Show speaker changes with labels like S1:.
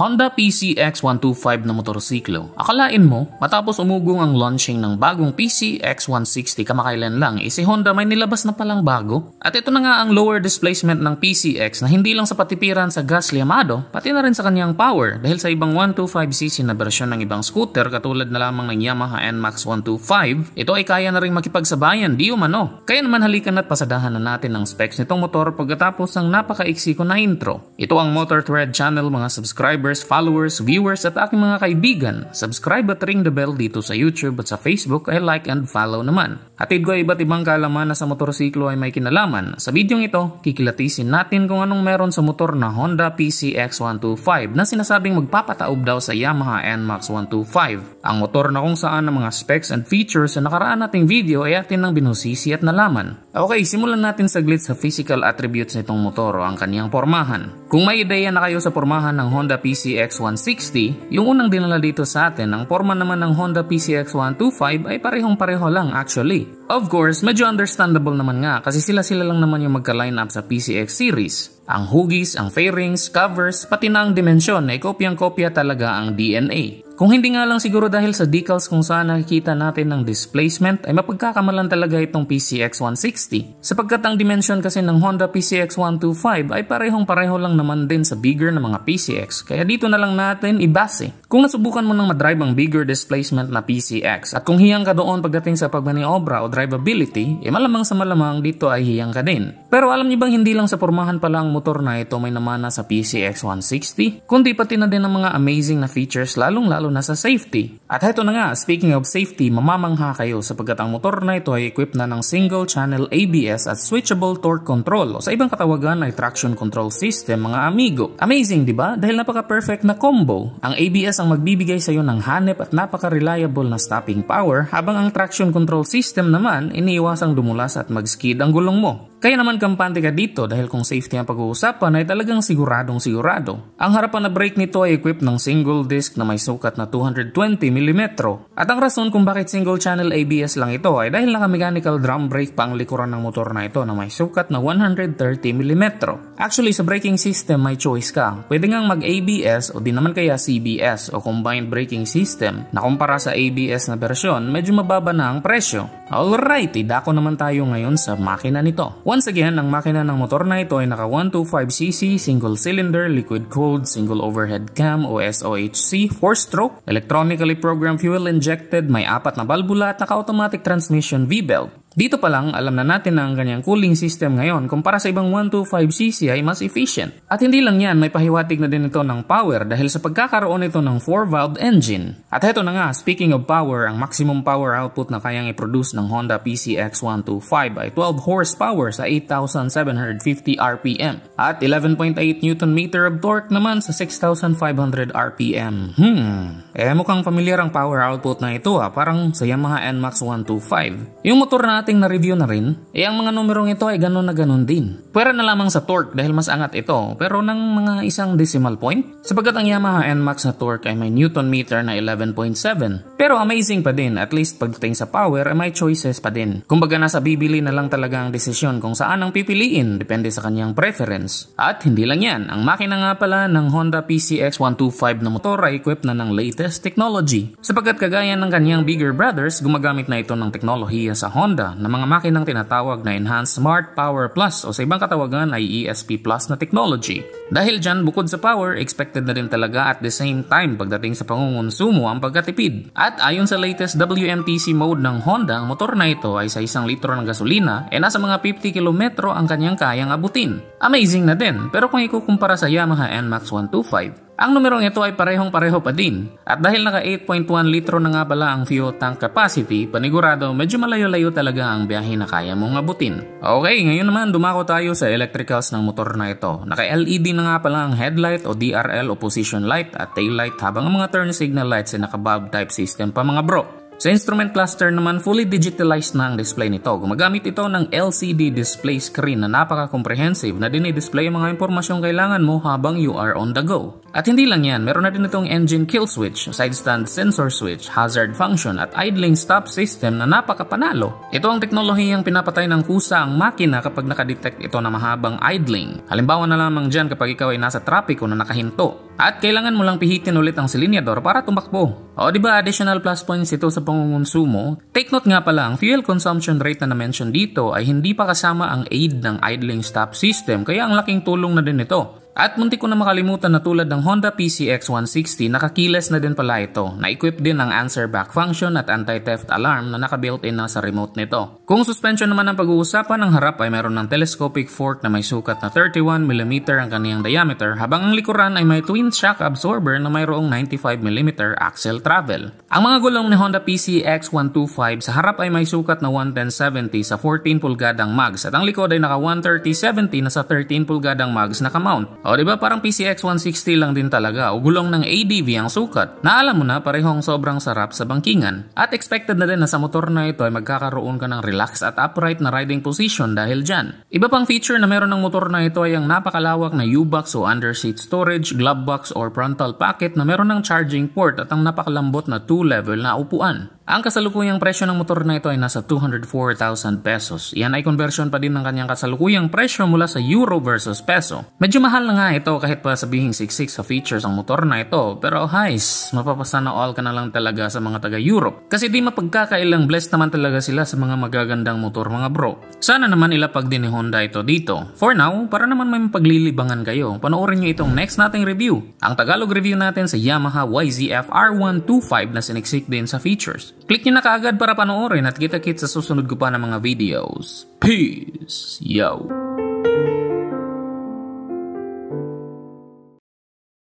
S1: Honda PCX125 na motorsiklo. Akalain mo, matapos umugong ang launching ng bagong PCX160 kamakailan lang, eh si Honda may nilabas na palang bago. At ito na nga ang lower displacement ng PCX na hindi lang sa patipiran sa gas liamado, pati na rin sa kanyang power dahil sa ibang 125cc na bersyon ng ibang scooter katulad na lamang ng Yamaha NMAX 125, ito ay kaya na rin makipagsabayan, di umano. Kaya naman halikan at pasadahan na natin ang specs nitong motor pagkatapos ng napakaiksi na intro. Ito ang Motor Thread Channel mga subscribers subscribers, followers, viewers at aking mga kaibigan. Subscribe at ring the bell dito sa YouTube at sa Facebook ay like and follow naman. Hatid ko ay iba't ibang kalaman na sa motorsiklo ay may kinalaman. Sa videong ito, kikilatisin natin kung anong meron sa motor na Honda PCX125 na sinasabing magpapataob daw sa Yamaha NMAX 125. Ang motor na kung saan ang mga specs and features sa nakaraan nating video ay atin nang binusisi at nalaman. Okay, simulan natin saglit sa physical attributes nitong motor o ang kaniyang pormahan. Kung may ideya na kayo sa pormahan ng Honda PCX160, yung unang dinala dito sa atin, ang porma naman ng Honda PCX125 ay parehong-pareho lang actually. Of course, medyo understandable naman nga kasi sila-sila lang naman yung magka-line up sa PCX series. Ang hugis, ang fairings, covers, pati na ang dimensyon ay kopyang-kopya talaga ang DNA. Kung hindi nga lang siguro dahil sa decals kung saan nakikita natin ng displacement ay mapagkakamalan talaga itong PCX160 sapagkat ang dimension kasi ng Honda PCX125 ay parehong pareho lang naman din sa bigger na mga PCX kaya dito na lang natin ibase. Kung nasubukan mo nang madrive ang bigger displacement na PCX at kung hiyang ka doon pagdating sa pagmaniobra o drivability, eh malamang sa malamang dito ay hiyang ka din. Pero alam niyo bang hindi lang sa pormahan pa lang motor na ito may namana sa PCX160 kundi pati na din ang mga amazing na features lalong lalo lalo na sa safety. At heto na nga, speaking of safety, mamamangha kayo sapagkat ang motor na ito ay equipped na ng single channel ABS at switchable torque control o sa ibang katawagan ay traction control system mga amigo. Amazing di ba? Dahil napaka-perfect na combo. Ang ABS ang magbibigay sa iyo ng hanep at napaka-reliable na stopping power habang ang traction control system naman iniiwasang dumulas at mag-skid ang gulong mo. Kaya naman kampante ka dito dahil kung safety ang pag-uusapan ay talagang siguradong sigurado. Ang harapan na brake nito ay equipped ng single disc na may sukat na 220mm at ang rason kung bakit single channel ABS lang ito ay dahil naka-mechanical drum brake pa ang likuran ng motor na ito na may sukat na 130mm. Actually sa braking system may choice ka. Pwede ngang mag-ABS o di naman kaya CBS o combined braking system na kumpara sa ABS na versyon medyo mababa na ang presyo. Alright, idako naman tayo ngayon sa makina nito. Once again, ang makina ng motor na ito ay naka 125cc, single cylinder, liquid cooled, single overhead cam o SOHC, 4-stroke, electronically programmed fuel injected, may apat na balbula at naka-automatic transmission V-belt. Dito pa lang, alam na natin na ang ganyang cooling system ngayon kumpara sa ibang 125cc ay mas efficient. At hindi lang yan, may pahiwatig na din ito ng power dahil sa pagkakaroon ito ng 4-valve engine. At heto na nga, speaking of power, ang maximum power output na kayang i-produce ng Honda PCX125 ay 12 horsepower sa 8,750 RPM at 11.8 Nm of torque naman sa 6,500 RPM. Hmm, eh mukhang pamilyar ang power output na ito ha, ah, parang sa Yamaha NMAX 125. Yung motor na nating na-review na rin, eh ang mga numerong ito ay ganun na ganun din. Pwera na lamang sa torque dahil mas angat ito, pero ng mga isang decimal point, sapagat ang Yamaha NMAX na torque ay may Newton meter na 11.7. Pero amazing pa din, at least pagdating sa power ay eh, may choices pa din. Kumbaga nasa bibili na lang talaga ang desisyon kung saan ang pipiliin, depende sa kanyang preference. At hindi lang yan, ang makina nga pala ng Honda PCX 125 na motor ay equipped na ng latest technology. Sapagat kagaya ng kanyang bigger brothers, gumagamit na ito ng teknolohiya sa Honda na ng mga makinang tinatawag na Enhanced Smart Power Plus o sa ibang katawagan ay ESP Plus na technology. Dahil dyan, bukod sa power, expected na rin talaga at the same time pagdating sa pangungonsumo ang pagkatipid. At ayon sa latest WMTC mode ng Honda, ang motor na ito ay sa isang litro ng gasolina e nasa mga 50 kilometro ang kanyang kayang abutin. Amazing na din, pero kung ikukumpara sa Yamaha NMAX 125, ang numerong ito ay parehong-pareho pa din. At dahil naka 8.1 litro na nga pala ang fuel tank capacity, panigurado medyo malayo-layo talaga ang biyahe na kaya mong abutin. Okay, ngayon naman dumako tayo sa electricals ng motor na ito. Naka LED na nga pala ang headlight o DRL o position light at tail light habang ang mga turn signal lights ay naka bulb type system pa mga bro. Sa instrument cluster naman, fully digitalized na ang display nito. Gumagamit ito ng LCD display screen na napaka-comprehensive na dinidisplay ang mga impormasyong kailangan mo habang you are on the go. At hindi lang yan, meron na din itong engine kill switch, side stand sensor switch, hazard function at idling stop system na napakapanalo. Ito ang teknolohiyang pinapatay ng kusa ang makina kapag nakadetect ito na mahabang idling. Halimbawa na lamang dyan kapag ikaw ay nasa trapiko na nakahinto. At kailangan mo lang pihitin ulit ang silinyador para tumakbo. O, di ba additional plus points ito sa pangungonsumo? Take note nga pala, ang fuel consumption rate na na-mention dito ay hindi pa kasama ang aid ng idling stop system kaya ang laking tulong na din ito. At muntik ko na makalimutan na tulad ng Honda PCX160 nakakilas na din pala ito. Na-equip din ng answer back function at anti-theft alarm na naka built in na sa remote nito. Kung suspension naman ang pag-uusapan, ang harap ay meron ng telescopic fork na may sukat na 31mm ang kaniyang diameter habang ang likuran ay may twin shock absorber na mayroong 95mm axle travel. Ang mga gulong ni Honda PCX125 sa harap ay may sukat na 110-70 sa 14 pulgadang mags at ang likod ay naka 130-70 na sa 13 pulgadang mags na kamount. O diba parang PCX160 lang din talaga o gulong ng ADV ang sukat na alam mo na parehong sobrang sarap sa bangkingan. At expected na din na sa motor na ito ay magkakaroon ka ng relax at upright na riding position dahil dyan. Iba pang feature na meron ng motor na ito ay ang napakalawak na U-box o underseat storage, glove box or frontal pocket na meron ng charging port at ang napakalambot na levelnya upuan. Ang kasalukuyang presyo ng motor na ito ay nasa 204,000 pesos. Yan ay conversion pa din ng kanyang kasalukuyang presyo mula sa euro versus peso. Medyo mahal na nga ito kahit pa sabihing 66 sa features ang motor na ito. Pero guys, mapapasa na all ka na lang talaga sa mga taga Europe. Kasi di mapagkakailang blessed naman talaga sila sa mga magagandang motor mga bro. Sana naman ilapag din ni Honda ito dito. For now, para naman may paglilibangan kayo, panoorin nyo itong next nating review. Ang Tagalog review natin sa Yamaha YZF R125 na siniksik din sa features. Click nyo na kaagad para panoorin at kita kits sa susunod ko pa ng mga videos. Peace! Yo!